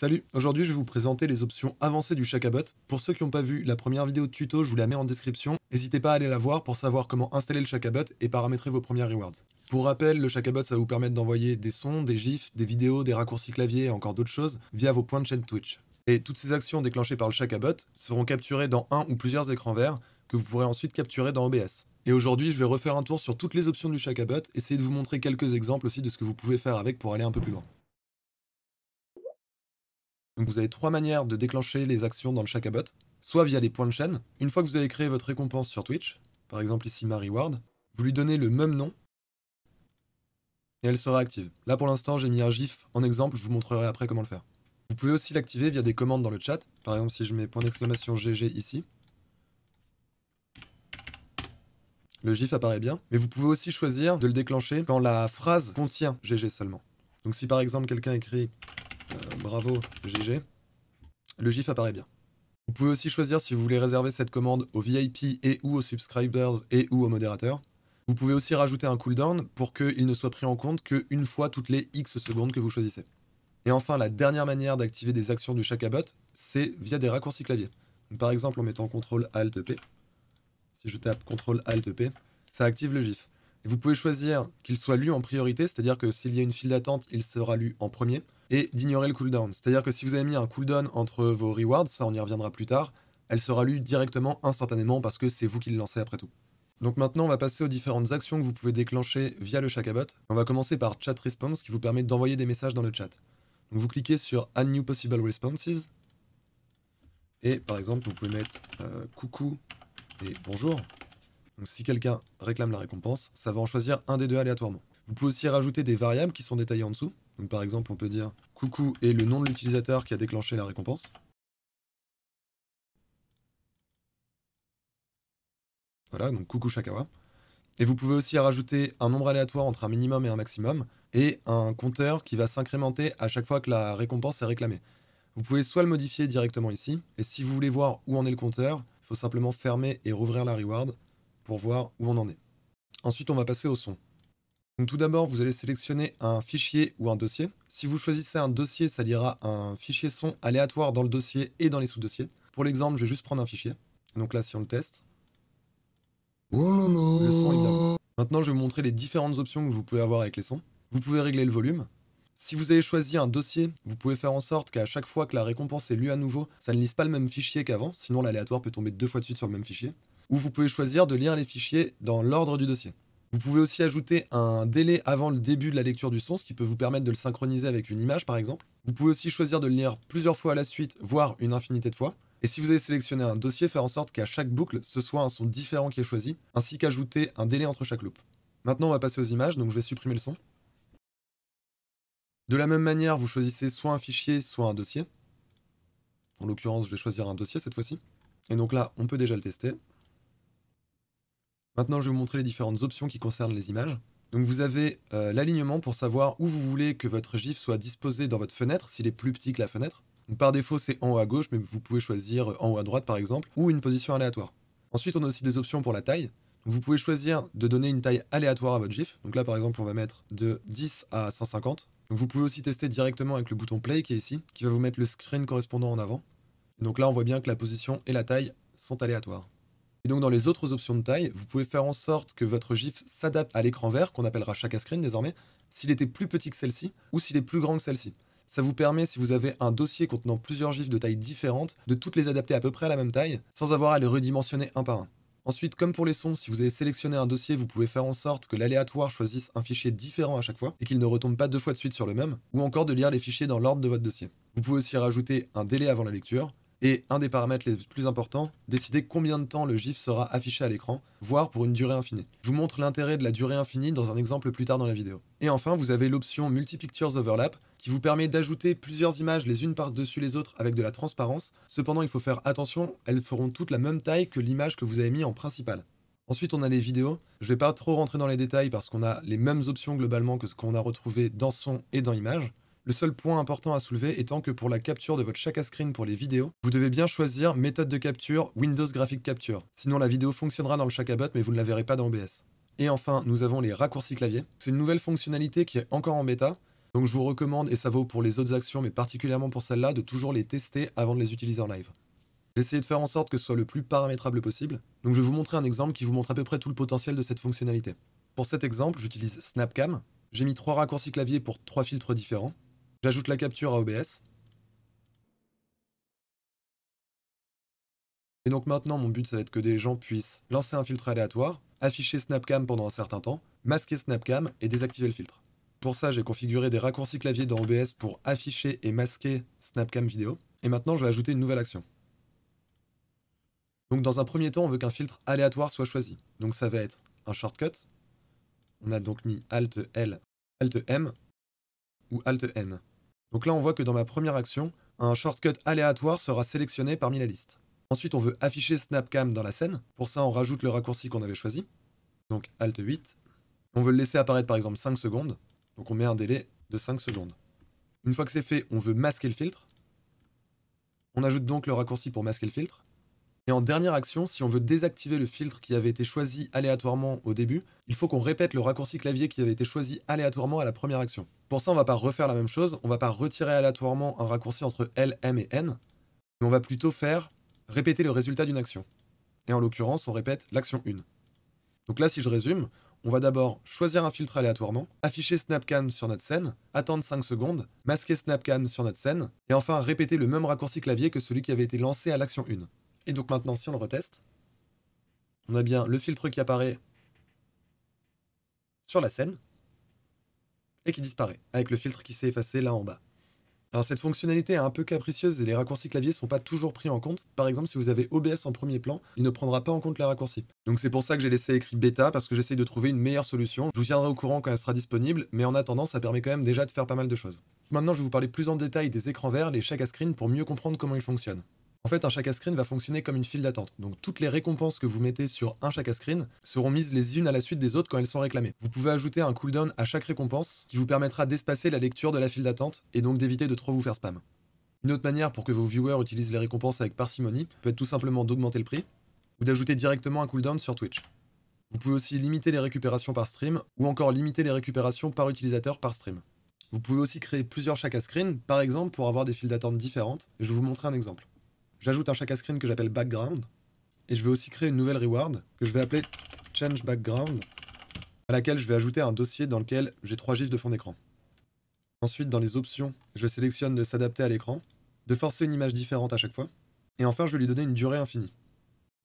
Salut, aujourd'hui je vais vous présenter les options avancées du Shakabot. Pour ceux qui n'ont pas vu la première vidéo de tuto, je vous la mets en description. N'hésitez pas à aller la voir pour savoir comment installer le Shakabot et paramétrer vos premières rewards. Pour rappel, le Shakabot ça va vous permettre d'envoyer des sons, des gifs, des vidéos, des raccourcis clavier et encore d'autres choses via vos points de chaîne Twitch. Et toutes ces actions déclenchées par le Shakabot seront capturées dans un ou plusieurs écrans verts que vous pourrez ensuite capturer dans OBS. Et aujourd'hui, je vais refaire un tour sur toutes les options du Shakabot, essayer de vous montrer quelques exemples aussi de ce que vous pouvez faire avec pour aller un peu plus loin. Donc vous avez trois manières de déclencher les actions dans le Shakabot. Soit via les points de chaîne. Une fois que vous avez créé votre récompense sur Twitch, par exemple ici ma reward, vous lui donnez le même nom et elle sera active. Là pour l'instant j'ai mis un gif en exemple, je vous montrerai après comment le faire. Vous pouvez aussi l'activer via des commandes dans le chat. Par exemple si je mets point d'exclamation GG ici, le GIF apparaît bien, mais vous pouvez aussi choisir de le déclencher quand la phrase contient GG seulement. Donc si par exemple quelqu'un écrit euh, bravo, GG. Le GIF apparaît bien. Vous pouvez aussi choisir si vous voulez réserver cette commande aux VIP et ou aux subscribers et ou aux modérateurs. Vous pouvez aussi rajouter un cooldown pour qu'il ne soit pris en compte qu'une fois toutes les X secondes que vous choisissez. Et enfin, la dernière manière d'activer des actions du Shakabot, c'est via des raccourcis clavier. par exemple, en mettant CTRL-ALT-P, si je tape CTRL-ALT-P, ça active le GIF. vous pouvez choisir qu'il soit lu en priorité, c'est-à-dire que s'il y a une file d'attente, il sera lu en premier et d'ignorer le cooldown. C'est-à-dire que si vous avez mis un cooldown entre vos rewards, ça on y reviendra plus tard, elle sera lue directement instantanément parce que c'est vous qui le lancez après tout. Donc maintenant, on va passer aux différentes actions que vous pouvez déclencher via le Chakabot. On va commencer par Chat Response qui vous permet d'envoyer des messages dans le chat. Donc vous cliquez sur Add New Possible Responses. Et par exemple, vous pouvez mettre euh, coucou et bonjour. Donc si quelqu'un réclame la récompense, ça va en choisir un des deux aléatoirement. Vous pouvez aussi rajouter des variables qui sont détaillées en dessous par exemple, on peut dire coucou et le nom de l'utilisateur qui a déclenché la récompense. Voilà, donc coucou Shakawa. Et vous pouvez aussi rajouter un nombre aléatoire entre un minimum et un maximum, et un compteur qui va s'incrémenter à chaque fois que la récompense est réclamée. Vous pouvez soit le modifier directement ici, et si vous voulez voir où en est le compteur, il faut simplement fermer et rouvrir la reward pour voir où on en est. Ensuite, on va passer au son tout d'abord, vous allez sélectionner un fichier ou un dossier. Si vous choisissez un dossier, ça lira un fichier son aléatoire dans le dossier et dans les sous-dossiers. Pour l'exemple, je vais juste prendre un fichier. Donc là, si on le teste, oh le son est Maintenant, je vais vous montrer les différentes options que vous pouvez avoir avec les sons. Vous pouvez régler le volume. Si vous avez choisi un dossier, vous pouvez faire en sorte qu'à chaque fois que la récompense est lue à nouveau, ça ne lise pas le même fichier qu'avant, sinon l'aléatoire peut tomber deux fois de suite sur le même fichier. Ou vous pouvez choisir de lire les fichiers dans l'ordre du dossier. Vous pouvez aussi ajouter un délai avant le début de la lecture du son, ce qui peut vous permettre de le synchroniser avec une image par exemple. Vous pouvez aussi choisir de le lire plusieurs fois à la suite, voire une infinité de fois. Et si vous avez sélectionné un dossier, faire en sorte qu'à chaque boucle, ce soit un son différent qui est choisi, ainsi qu'ajouter un délai entre chaque loop. Maintenant, on va passer aux images, donc je vais supprimer le son. De la même manière, vous choisissez soit un fichier, soit un dossier. En l'occurrence, je vais choisir un dossier cette fois-ci. Et donc là, on peut déjà le tester. Maintenant, je vais vous montrer les différentes options qui concernent les images. Donc vous avez euh, l'alignement pour savoir où vous voulez que votre GIF soit disposé dans votre fenêtre, s'il est plus petit que la fenêtre. par défaut, c'est en haut à gauche, mais vous pouvez choisir euh, en haut à droite par exemple, ou une position aléatoire. Ensuite, on a aussi des options pour la taille. vous pouvez choisir de donner une taille aléatoire à votre GIF. Donc là, par exemple, on va mettre de 10 à 150. vous pouvez aussi tester directement avec le bouton Play qui est ici, qui va vous mettre le screen correspondant en avant. Donc là, on voit bien que la position et la taille sont aléatoires. Et donc dans les autres options de taille, vous pouvez faire en sorte que votre GIF s'adapte à l'écran vert, qu'on appellera chaque screen désormais, s'il était plus petit que celle-ci ou s'il est plus grand que celle-ci. Ça vous permet, si vous avez un dossier contenant plusieurs GIFs de tailles différentes, de toutes les adapter à peu près à la même taille, sans avoir à les redimensionner un par un. Ensuite, comme pour les sons, si vous avez sélectionné un dossier, vous pouvez faire en sorte que l'aléatoire choisisse un fichier différent à chaque fois et qu'il ne retombe pas deux fois de suite sur le même, ou encore de lire les fichiers dans l'ordre de votre dossier. Vous pouvez aussi rajouter un délai avant la lecture, et un des paramètres les plus importants, décider combien de temps le GIF sera affiché à l'écran, voire pour une durée infinie. Je vous montre l'intérêt de la durée infinie dans un exemple plus tard dans la vidéo. Et enfin, vous avez l'option Multi-Pictures Overlap, qui vous permet d'ajouter plusieurs images les unes par-dessus les autres avec de la transparence. Cependant, il faut faire attention, elles feront toutes la même taille que l'image que vous avez mis en principale. Ensuite, on a les vidéos. Je ne vais pas trop rentrer dans les détails parce qu'on a les mêmes options globalement que ce qu'on a retrouvé dans son et dans image. Le seul point important à soulever étant que pour la capture de votre Shaka Screen pour les vidéos, vous devez bien choisir méthode de capture Windows Graphic Capture. Sinon la vidéo fonctionnera dans le Shakabot mais vous ne la verrez pas dans OBS. Et enfin, nous avons les raccourcis clavier. C'est une nouvelle fonctionnalité qui est encore en bêta, donc je vous recommande, et ça vaut pour les autres actions, mais particulièrement pour celle-là, de toujours les tester avant de les utiliser en live. J'ai essayé de faire en sorte que ce soit le plus paramétrable possible, donc je vais vous montrer un exemple qui vous montre à peu près tout le potentiel de cette fonctionnalité. Pour cet exemple, j'utilise Snapcam. J'ai mis trois raccourcis clavier pour trois filtres différents. J'ajoute la capture à OBS. Et donc maintenant, mon but, ça va être que des gens puissent lancer un filtre aléatoire, afficher Snapcam pendant un certain temps, masquer Snapcam et désactiver le filtre. Pour ça, j'ai configuré des raccourcis clavier dans OBS pour afficher et masquer Snapcam vidéo. Et maintenant, je vais ajouter une nouvelle action. Donc dans un premier temps, on veut qu'un filtre aléatoire soit choisi. Donc ça va être un shortcut. On a donc mis Alt L, Alt M ou Alt N. Donc là, on voit que dans ma première action, un shortcut aléatoire sera sélectionné parmi la liste. Ensuite, on veut afficher Snapcam dans la scène. Pour ça, on rajoute le raccourci qu'on avait choisi. Donc Alt 8. On veut le laisser apparaître par exemple 5 secondes. Donc on met un délai de 5 secondes. Une fois que c'est fait, on veut masquer le filtre. On ajoute donc le raccourci pour masquer le filtre. Et en dernière action, si on veut désactiver le filtre qui avait été choisi aléatoirement au début, il faut qu'on répète le raccourci clavier qui avait été choisi aléatoirement à la première action. Pour ça, on va pas refaire la même chose, on va pas retirer aléatoirement un raccourci entre L, M et N, mais on va plutôt faire répéter le résultat d'une action. Et en l'occurrence, on répète l'action 1. Donc là, si je résume, on va d'abord choisir un filtre aléatoirement, afficher Snapcam sur notre scène, attendre 5 secondes, masquer Snapcam sur notre scène, et enfin répéter le même raccourci clavier que celui qui avait été lancé à l'action 1. Et donc maintenant, si on le reteste, on a bien le filtre qui apparaît sur la scène et qui disparaît, avec le filtre qui s'est effacé là en bas. Alors cette fonctionnalité est un peu capricieuse et les raccourcis clavier sont pas toujours pris en compte. Par exemple, si vous avez OBS en premier plan, il ne prendra pas en compte les raccourcis. Donc c'est pour ça que j'ai laissé écrit bêta, parce que j'essaye de trouver une meilleure solution. Je vous tiendrai au courant quand elle sera disponible, mais en attendant, ça permet quand même déjà de faire pas mal de choses. Maintenant, je vais vous parler plus en détail des écrans verts, les à Screen, pour mieux comprendre comment ils fonctionnent. En fait, un Shaka Screen va fonctionner comme une file d'attente. Donc toutes les récompenses que vous mettez sur un Shaka Screen seront mises les unes à la suite des autres quand elles sont réclamées. Vous pouvez ajouter un cooldown à chaque récompense qui vous permettra d'espacer la lecture de la file d'attente et donc d'éviter de trop vous faire spam. Une autre manière pour que vos viewers utilisent les récompenses avec parcimonie peut être tout simplement d'augmenter le prix ou d'ajouter directement un cooldown sur Twitch. Vous pouvez aussi limiter les récupérations par stream ou encore limiter les récupérations par utilisateur par stream. Vous pouvez aussi créer plusieurs à Screen, par exemple pour avoir des files d'attente différentes, je vais vous montrer un exemple. J'ajoute un chaka screen que j'appelle background. Et je vais aussi créer une nouvelle reward que je vais appeler change background, à laquelle je vais ajouter un dossier dans lequel j'ai trois gifs de fond d'écran. Ensuite, dans les options, je sélectionne de s'adapter à l'écran, de forcer une image différente à chaque fois. Et enfin, je vais lui donner une durée infinie.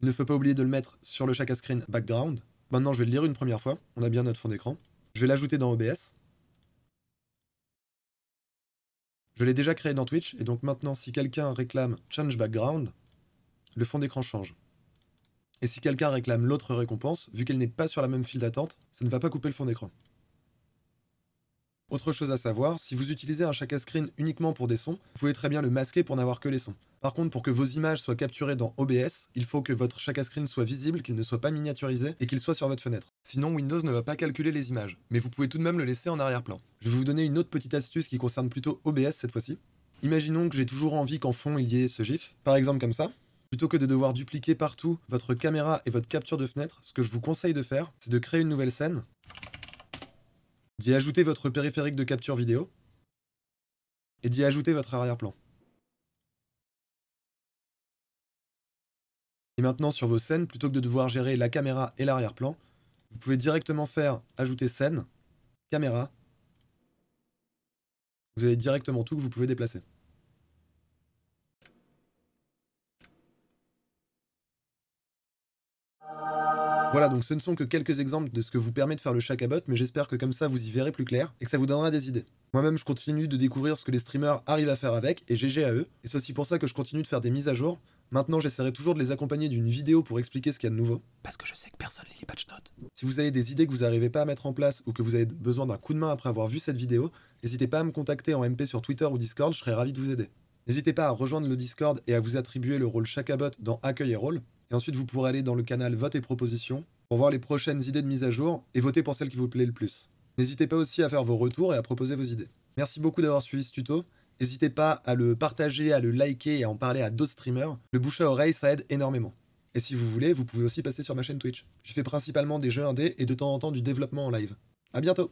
Il ne faut pas oublier de le mettre sur le chaka screen background. Maintenant, je vais le lire une première fois. On a bien notre fond d'écran. Je vais l'ajouter dans OBS. Je l'ai déjà créé dans Twitch, et donc maintenant, si quelqu'un réclame Change Background, le fond d'écran change. Et si quelqu'un réclame l'autre récompense, vu qu'elle n'est pas sur la même file d'attente, ça ne va pas couper le fond d'écran. Autre chose à savoir, si vous utilisez un Shaka Screen uniquement pour des sons, vous pouvez très bien le masquer pour n'avoir que les sons. Par contre, pour que vos images soient capturées dans OBS, il faut que votre Shaka Screen soit visible, qu'il ne soit pas miniaturisé et qu'il soit sur votre fenêtre. Sinon, Windows ne va pas calculer les images, mais vous pouvez tout de même le laisser en arrière-plan. Je vais vous donner une autre petite astuce qui concerne plutôt OBS cette fois-ci. Imaginons que j'ai toujours envie qu'en fond il y ait ce GIF, par exemple comme ça. Plutôt que de devoir dupliquer partout votre caméra et votre capture de fenêtre, ce que je vous conseille de faire, c'est de créer une nouvelle scène, d'y ajouter votre périphérique de capture vidéo et d'y ajouter votre arrière-plan. Et maintenant sur vos scènes, plutôt que de devoir gérer la caméra et l'arrière-plan, vous pouvez directement faire ajouter scène, caméra. Vous avez directement tout que vous pouvez déplacer. Voilà, donc ce ne sont que quelques exemples de ce que vous permet de faire le Shakabot, mais j'espère que comme ça vous y verrez plus clair et que ça vous donnera des idées. Moi-même, je continue de découvrir ce que les streamers arrivent à faire avec, et GG à eux, et c'est aussi pour ça que je continue de faire des mises à jour. Maintenant, j'essaierai toujours de les accompagner d'une vidéo pour expliquer ce qu'il y a de nouveau. Parce que je sais que personne lit les patch notes. Si vous avez des idées que vous n'arrivez pas à mettre en place ou que vous avez besoin d'un coup de main après avoir vu cette vidéo, n'hésitez pas à me contacter en MP sur Twitter ou Discord, je serai ravi de vous aider. N'hésitez pas à rejoindre le Discord et à vous attribuer le rôle Chacabot dans Accueil et Rôle. Et ensuite, vous pourrez aller dans le canal Vote et propositions pour voir les prochaines idées de mise à jour et voter pour celle qui vous plaît le plus. N'hésitez pas aussi à faire vos retours et à proposer vos idées. Merci beaucoup d'avoir suivi ce tuto. N'hésitez pas à le partager, à le liker et à en parler à d'autres streamers. Le bouche à oreille, ça aide énormément. Et si vous voulez, vous pouvez aussi passer sur ma chaîne Twitch. Je fais principalement des jeux indés et de temps en temps du développement en live. À bientôt